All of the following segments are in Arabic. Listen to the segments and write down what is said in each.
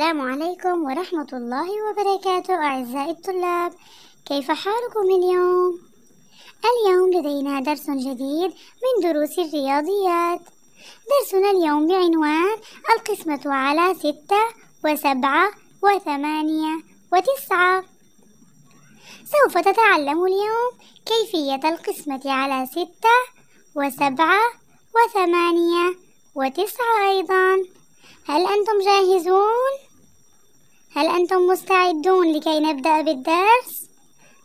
السلام عليكم ورحمة الله وبركاته أعزائي الطلاب كيف حالكم اليوم؟ اليوم لدينا درس جديد من دروس الرياضيات درسنا اليوم بعنوان القسمة على ستة وسبعة وثمانية وتسعة سوف تتعلم اليوم كيفية القسمة على ستة وسبعة وثمانية وتسعة أيضاً هل أنتم جاهزون؟ هل أنتم مستعدون لكي نبدأ بالدرس؟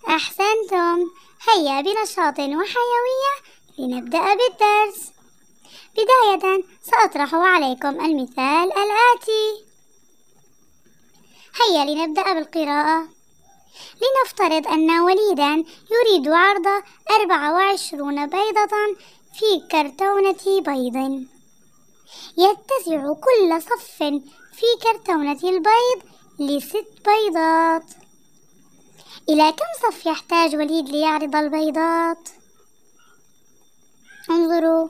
أحسنتم هيا بنشاط وحيوية لنبدأ بالدرس بداية سأطرح عليكم المثال الآتي هيا لنبدأ بالقراءة لنفترض أن وليدا يريد عرض 24 بيضة في كرتونة بيض يتسع كل صف في كرتونة البيض لست بيضات إلى كم صف يحتاج وليد ليعرض البيضات؟ انظروا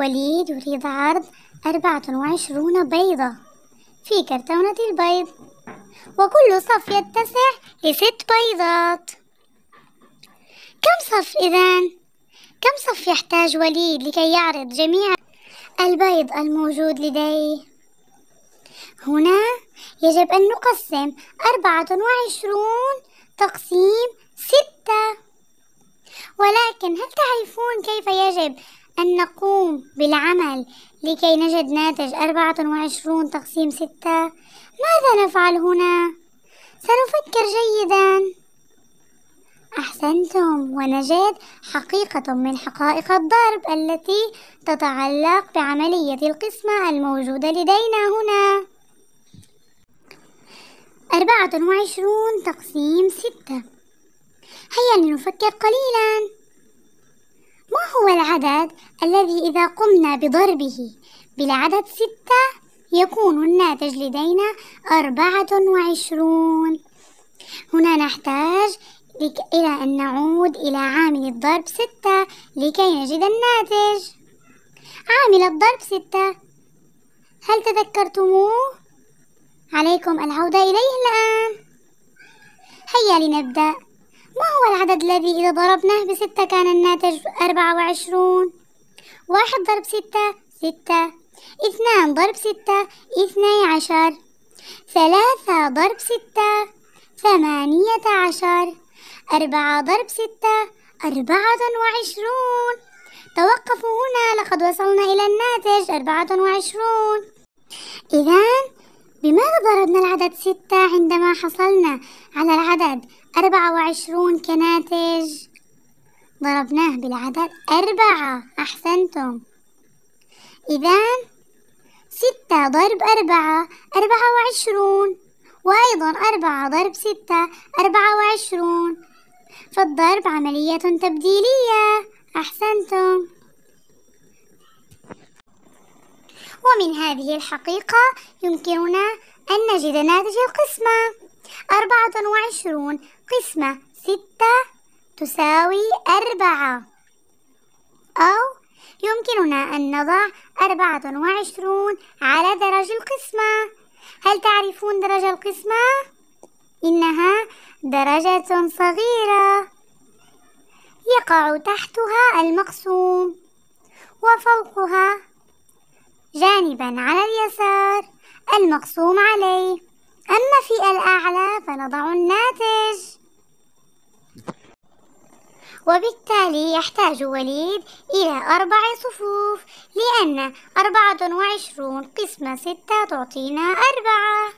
وليد يريد عرض أربعة وعشرون بيضة في كرتونة البيض وكل صف يتسع لست بيضات كم صف إذن؟ كم صف يحتاج وليد لكي يعرض جميع البيض الموجود لديه؟ هنا يجب أن نقسم أربعة وعشرون تقسيم ستة ولكن هل تعرفون كيف يجب أن نقوم بالعمل لكي نجد ناتج أربعة وعشرون تقسيم ستة؟ ماذا نفعل هنا؟ سنفكر جيدا أحسنتم ونجد حقيقة من حقائق الضرب التي تتعلق بعملية القسمة الموجودة لدينا هنا أربعة وعشرون تقسيم ستة هيا لنفكر قليلا ما هو العدد الذي إذا قمنا بضربه بالعدد ستة يكون الناتج لدينا أربعة وعشرون هنا نحتاج إلى أن نعود إلى عامل الضرب ستة لكي نجد الناتج عامل الضرب ستة هل تذكرتموه؟ عليكم العودة إليه الآن هيا لنبدأ ما هو العدد الذي إذا ضربناه بستة كان الناتج أربعة وعشرون واحد ضرب ستة ستة اثنان ضرب ستة اثني عشر ثلاثة ضرب ستة ثمانية عشر أربعة ضرب ستة أربعة وعشرون توقفوا هنا لقد وصلنا إلى الناتج أربعة وعشرون إذا بماذا ضربنا العدد ستة عندما حصلنا على العدد أربعة وعشرون كناتج؟ ضربناه بالعدد أربعة أحسنتم إذا ستة ضرب أربعة أربعة وعشرون وأيضا أربعة ضرب ستة أربعة وعشرون فالضرب عملية تبديلية أحسنتم ومن هذه الحقيقة يمكننا أن نجد ناتج القسمة أربعة وعشرون قسمة ستة تساوي أربعة أو يمكننا أن نضع أربعة وعشرون على درج القسمة هل تعرفون درجة القسمة؟ إنها درجة صغيرة يقع تحتها المقسوم وفوقها جانبا على اليسار المقسوم عليه أما في الأعلى فنضع الناتج وبالتالي يحتاج وليد إلى أربع صفوف لأن أربعة وعشرون قسمة ستة تعطينا أربعة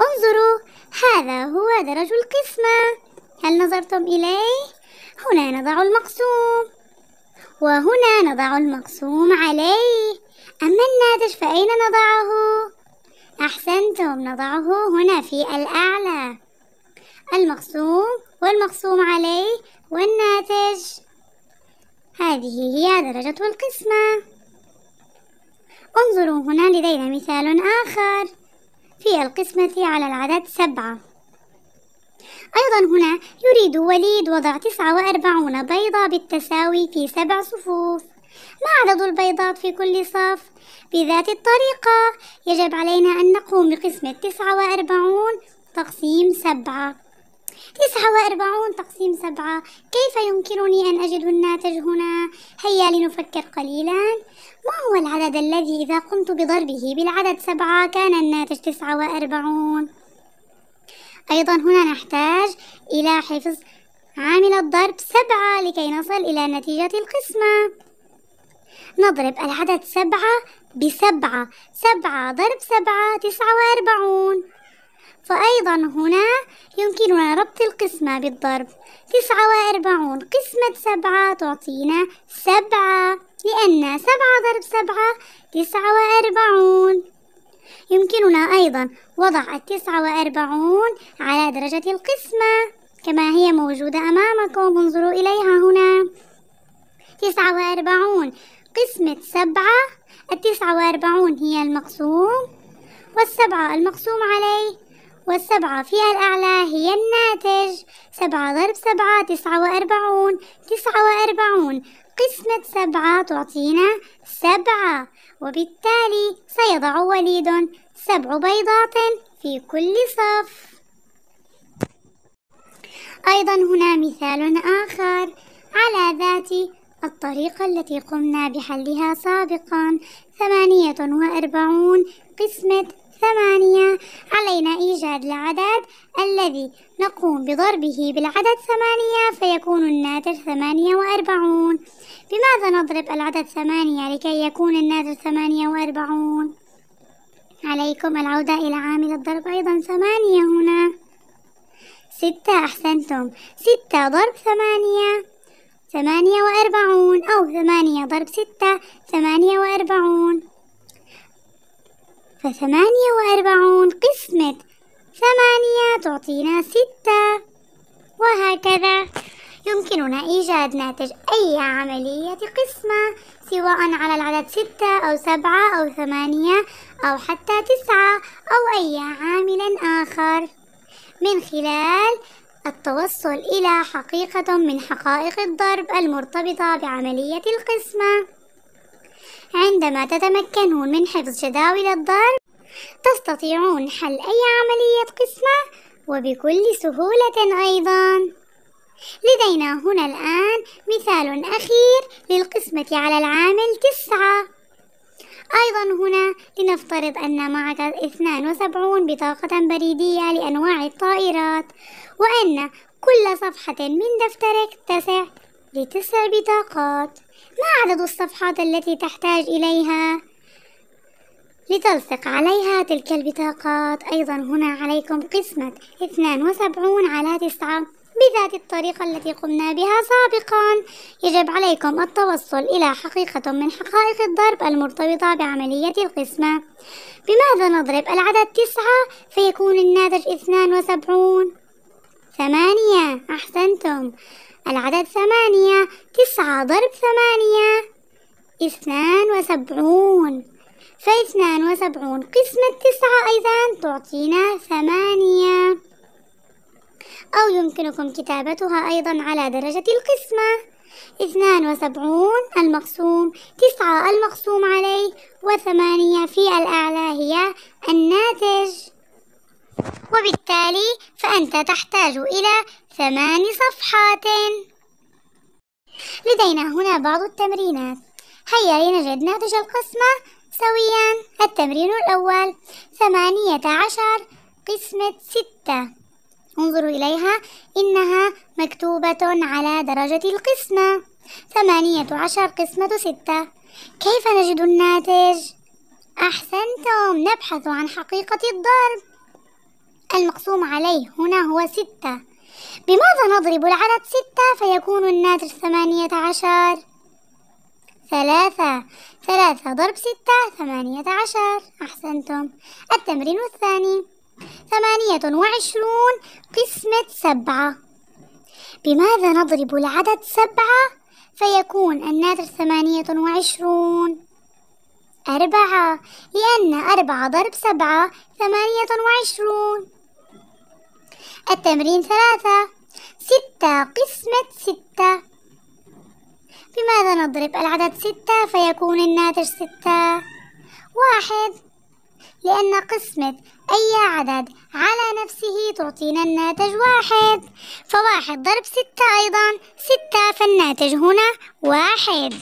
انظروا هذا هو درج القسمة هل نظرتم إليه؟ هنا نضع المقسوم وهنا نضع المقسوم عليه أما الناتج فأين نضعه؟ أحسنتم نضعه هنا في الأعلى المقسوم والمقسوم عليه والناتج هذه هي درجة القسمة انظروا هنا لدينا مثال آخر في القسمة على العدد سبعة أيضا هنا يريد وليد وضع 49 بيضة بالتساوي في سبع صفوف ما عدد البيضات في كل صف؟ بذات الطريقة يجب علينا أن نقوم بقسمة 49 تقسيم 7 49 تقسيم 7 كيف يمكنني أن أجد الناتج هنا؟ هيا لنفكر قليلا ما هو العدد الذي إذا قمت بضربه بالعدد 7 كان الناتج 49؟ أيضا هنا نحتاج إلى حفظ عامل الضرب سبعة لكي نصل إلى نتيجة القسمة نضرب العدد سبعة بسبعة سبعة ضرب سبعة تسعة وأربعون فأيضا هنا يمكننا ربط القسمة بالضرب تسعة وأربعون قسمة سبعة تعطينا سبعة لأن سبعة ضرب سبعة تسعة وأربعون يمكننا أيضا وضع التسعة وأربعون على درجة القسمة كما هي موجودة أمامكم انظروا إليها هنا تسعة وأربعون قسمة سبعة التسعة وأربعون هي المقسوم والسبعة المقسوم عليه والسبعة في الأعلى هي الناتج سبعة ضرب سبعة تسعة وأربعون تسعة وأربعون قسمة سبعة تعطينا سبعة وبالتالي سيضع وليد سبع بيضات في كل صف أيضا هنا مثال آخر على ذات الطريقة التي قمنا بحلها سابقا ثمانية وأربعون قسمة ثمانية علينا إيجاد العدد الذي نقوم بضربه بالعدد ثمانية فيكون الناتج ثمانية وأربعون بماذا نضرب العدد ثمانية لكي يكون الناتج ثمانية وأربعون عليكم العودة إلى عامل الضرب أيضا ثمانية هنا ستة أحسنتم ستة ضرب ثمانية ثمانية وأربعون أو ثمانية ضرب ستة ثمانية وأربعون فثمانية وأربعون قسمة ثمانية تعطينا ستة وهكذا يمكننا إيجاد ناتج أي عملية قسمة سواء على العدد ستة أو سبعة أو ثمانية أو حتى تسعة أو أي عامل آخر من خلال التوصل إلى حقيقة من حقائق الضرب المرتبطة بعملية القسمة عندما تتمكنون من حفظ جداول الضرب تستطيعون حل أي عملية قسمة وبكل سهولة أيضا لدينا هنا الآن مثال أخير للقسمة على العامل تسعة أيضا هنا لنفترض أن معك 72 بطاقة بريدية لأنواع الطائرات وأن كل صفحة من دفترك تسع لتسع بطاقات ما عدد الصفحات التي تحتاج إليها لتلصق عليها تلك البطاقات أيضا هنا عليكم قسمة 72 على 9 بذات الطريقة التي قمنا بها سابقا يجب عليكم التوصل إلى حقيقة من حقائق الضرب المرتبطة بعملية القسمة بماذا نضرب العدد تسعة فيكون الناتج 72 ثمانية أحسنتم العدد ثمانية تسعة ضرب ثمانية اثنان وسبعون فاثنان وسبعون قسمة تسعة أيضا تعطينا ثمانية أو يمكنكم كتابتها أيضا على درجة القسمة اثنان وسبعون المقسوم تسعة المقسوم عليه وثمانية في الأعلى هي الناتج وبالتالي فأنت تحتاج إلى ثمان صفحات لدينا هنا بعض التمرينات هيا لنجد ناتج القسمة سويا التمرين الأول ثمانية عشر قسمة ستة انظروا إليها إنها مكتوبة على درجة القسمة ثمانية عشر قسمة ستة كيف نجد الناتج؟ أحسنتم نبحث عن حقيقة الضرب المقسوم عليه هنا هو ستة بماذا نضرب العدد ستة فيكون الناتج ثمانية عشر ثلاثة ثلاثة ضرب ستة ثمانية عشر أحسنتم التمرين الثاني ثمانية وعشرون قسمة سبعة بماذا نضرب العدد سبعة فيكون الناتج ثمانية وعشرون أربعة لأن أربعة ضرب سبعة ثمانية وعشرون التمرين ثلاثة ستة قسمة ستة بماذا نضرب العدد ستة فيكون الناتج ستة واحد لأن قسمة أي عدد على نفسه تعطينا الناتج واحد فواحد ضرب ستة أيضا ستة فالناتج هنا واحد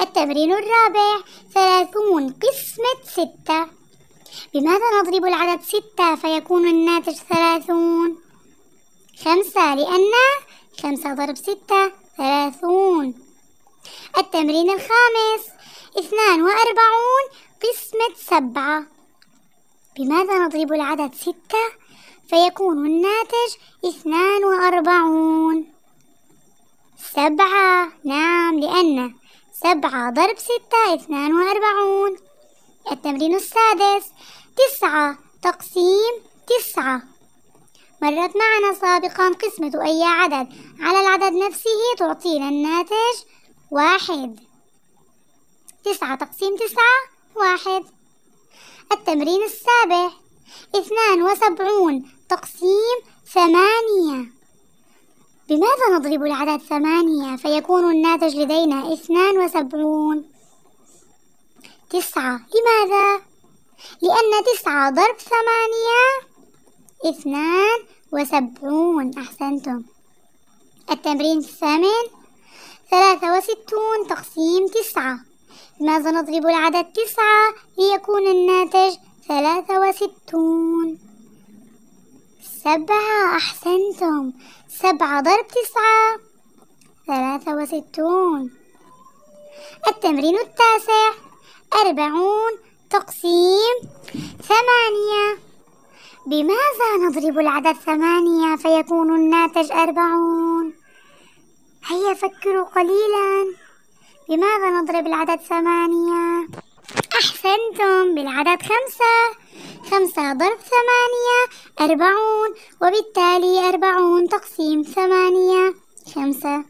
التمرين الرابع ثلاثون قسمة ستة لماذا نضرب العدد ستة فيكون الناتج ثلاثون خمسة لأن خمسة ضرب ستة ثلاثون التمرين الخامس اثنان وأربعون قسمة سبعة بماذا نضرب العدد ستة فيكون الناتج اثنان وأربعون سبعة نعم لأن سبعة ضرب ستة اثنان وأربعون التمرين السادس تسعة تقسيم تسعة مرت معنا سابقا قسمة أي عدد على العدد نفسه تعطينا الناتج واحد تسعة تقسيم تسعة واحد التمرين السابع اثنان وسبعون تقسيم ثمانية بماذا نضرب العدد ثمانية فيكون الناتج لدينا اثنان وسبعون تسعة لماذا؟ لأن تسعة ضرب ثمانية اثنان وسبعون أحسنتم التمرين الثامن ثلاثة وستون تقسيم تسعة لماذا نضرب العدد تسعة ليكون الناتج ثلاثة وستون سبعة أحسنتم سبعة ضرب تسعة ثلاثة وستون التمرين التاسع أربعون تقسيم ثمانية بماذا نضرب العدد ثمانية فيكون الناتج أربعون؟ هيا فكروا قليلا بماذا نضرب العدد ثمانية؟ أحسنتم بالعدد خمسة خمسة ضرب ثمانية أربعون وبالتالي أربعون تقسيم ثمانية خمسة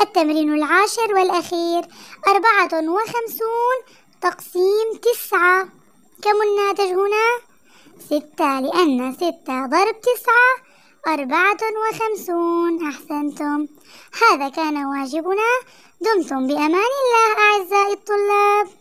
التمرين العاشر والأخير أربعة وخمسون تقسيم تسعة كم الناتج هنا؟ ستة لأن ستة ضرب تسعة أربعة وخمسون أحسنتم هذا كان واجبنا دمتم بأمان الله أعزائي الطلاب